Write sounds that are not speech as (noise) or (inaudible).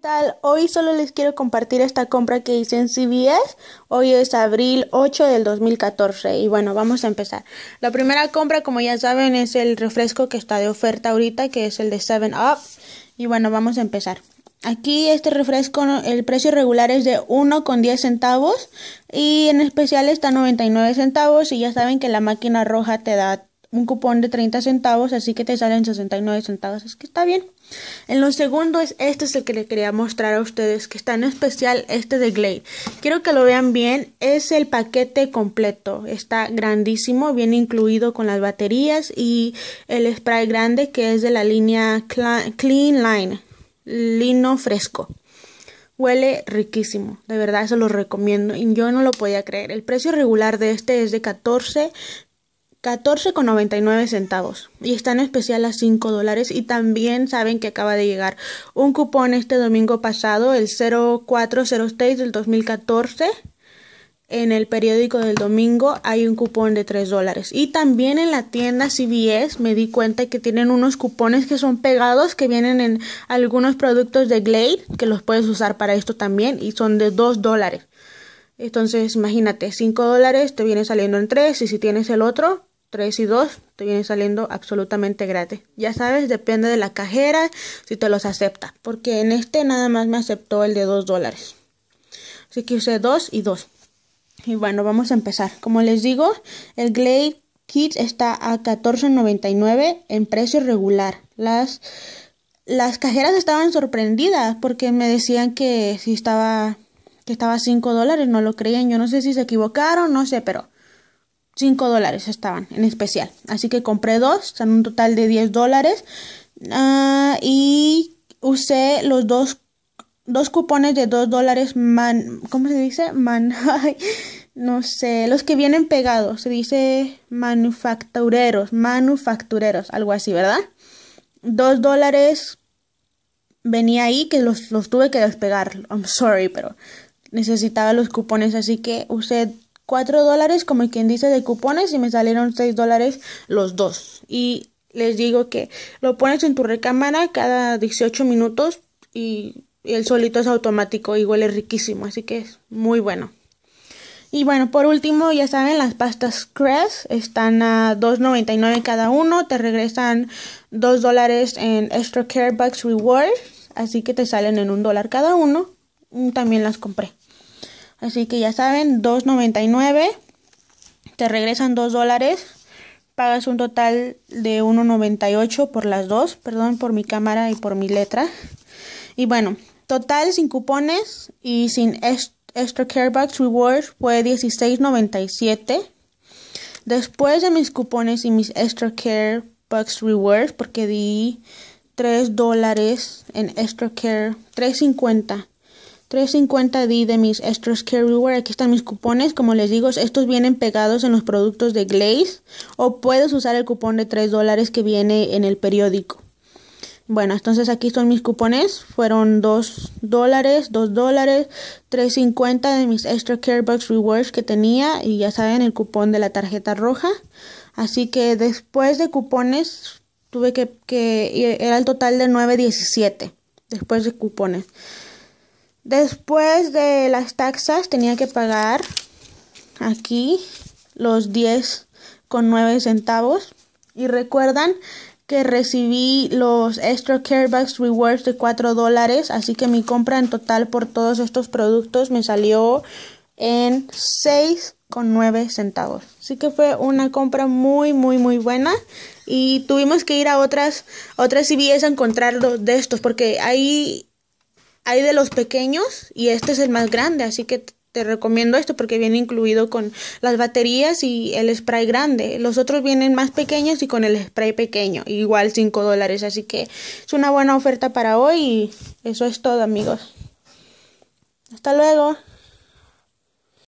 tal? Hoy solo les quiero compartir esta compra que hice en CVS. Hoy es abril 8 del 2014 y bueno, vamos a empezar. La primera compra, como ya saben, es el refresco que está de oferta ahorita, que es el de 7 Up. Y bueno, vamos a empezar. Aquí este refresco, el precio regular es de 1,10 centavos y en especial está 99 centavos y ya saben que la máquina roja te da un cupón de 30 centavos, así que te salen 69 centavos, es que está bien. En lo segundo es este es el que le quería mostrar a ustedes, que está en especial este de Glade. Quiero que lo vean bien, es el paquete completo, está grandísimo, viene incluido con las baterías y el spray grande que es de la línea Clean Line, lino fresco. Huele riquísimo, de verdad se lo recomiendo. Y Yo no lo podía creer. El precio regular de este es de 14 14,99 centavos y está en especial a 5 dólares y también saben que acaba de llegar un cupón este domingo pasado el 0406 del 2014 en el periódico del domingo hay un cupón de 3 dólares y también en la tienda CVS me di cuenta que tienen unos cupones que son pegados que vienen en algunos productos de Glade que los puedes usar para esto también y son de 2 dólares entonces imagínate 5 dólares te viene saliendo en 3 y si tienes el otro 3 y 2 te viene saliendo absolutamente gratis. Ya sabes, depende de la cajera si te los acepta, porque en este nada más me aceptó el de 2 dólares. Así que usé 2 y 2. Y bueno, vamos a empezar. Como les digo, el Glade Kit está a $14.99 en precio regular. Las, las cajeras estaban sorprendidas porque me decían que si estaba que estaba a 5 dólares, no lo creían. Yo no sé si se equivocaron, no sé, pero 5 dólares estaban en especial. Así que compré dos, son un total de 10 dólares. Ah, y usé los dos, dos cupones de 2 dólares man, ¿cómo se dice? Man, (laughs) no sé, los que vienen pegados, se dice manufactureros, manufactureros, algo así, ¿verdad? 2 dólares venía ahí que los, los tuve que despegar. I'm sorry, pero necesitaba los cupones, así que usé 4 dólares, como quien dice, de cupones y me salieron 6 dólares los dos. Y les digo que lo pones en tu recámara cada 18 minutos y, el solito es automático y huele riquísimo, así que es muy bueno. Y bueno, por último, ya saben, las pastas Crest están a $2.99 cada uno. Te regresan 2 dólares en Extra Care Bucks Reward. Así que te salen en un dólar cada uno. También las compré. Así que ya saben, 2.99, te regresan 2 dólares, pagas un total de 1.98 por las dos, perdón, por mi cámara y por mi letra. Y bueno, total sin cupones y sin extra Care box rewards fue 16.97. Después de mis cupones y mis extra care box rewards, porque di 3 dólares en extra care, 3.50 350D de mis extra care rewards Aquí están mis cupones. Como les digo, estos vienen pegados en los productos de Glaze. O puedes usar el cupón de 3 dólares que viene en el periódico. Bueno, entonces aquí son mis cupones. Fueron 2 dólares, 2 dólares, 3.50 de mis extra care box rewards que tenía. Y ya saben, el cupón de la tarjeta roja. Así que después de cupones, tuve que, que era el total de 9.17. Después de cupones. Después de las taxas tenía que pagar aquí los 10,9 centavos. Y recuerdan que recibí los extra carebacks rewards de 4 dólares. Así que mi compra en total por todos estos productos me salió en 6,9 centavos. Así que fue una compra muy, muy, muy buena. Y tuvimos que ir a otras, otras a encontrar de estos. Porque ahí hay de los pequeños y este es el más grande, así que te recomiendo esto porque viene incluido con las baterías y el spray grande. Los otros vienen más pequeños y con el spray pequeño, igual 5 dólares. Así que es una buena oferta para hoy y eso es todo amigos. Hasta luego.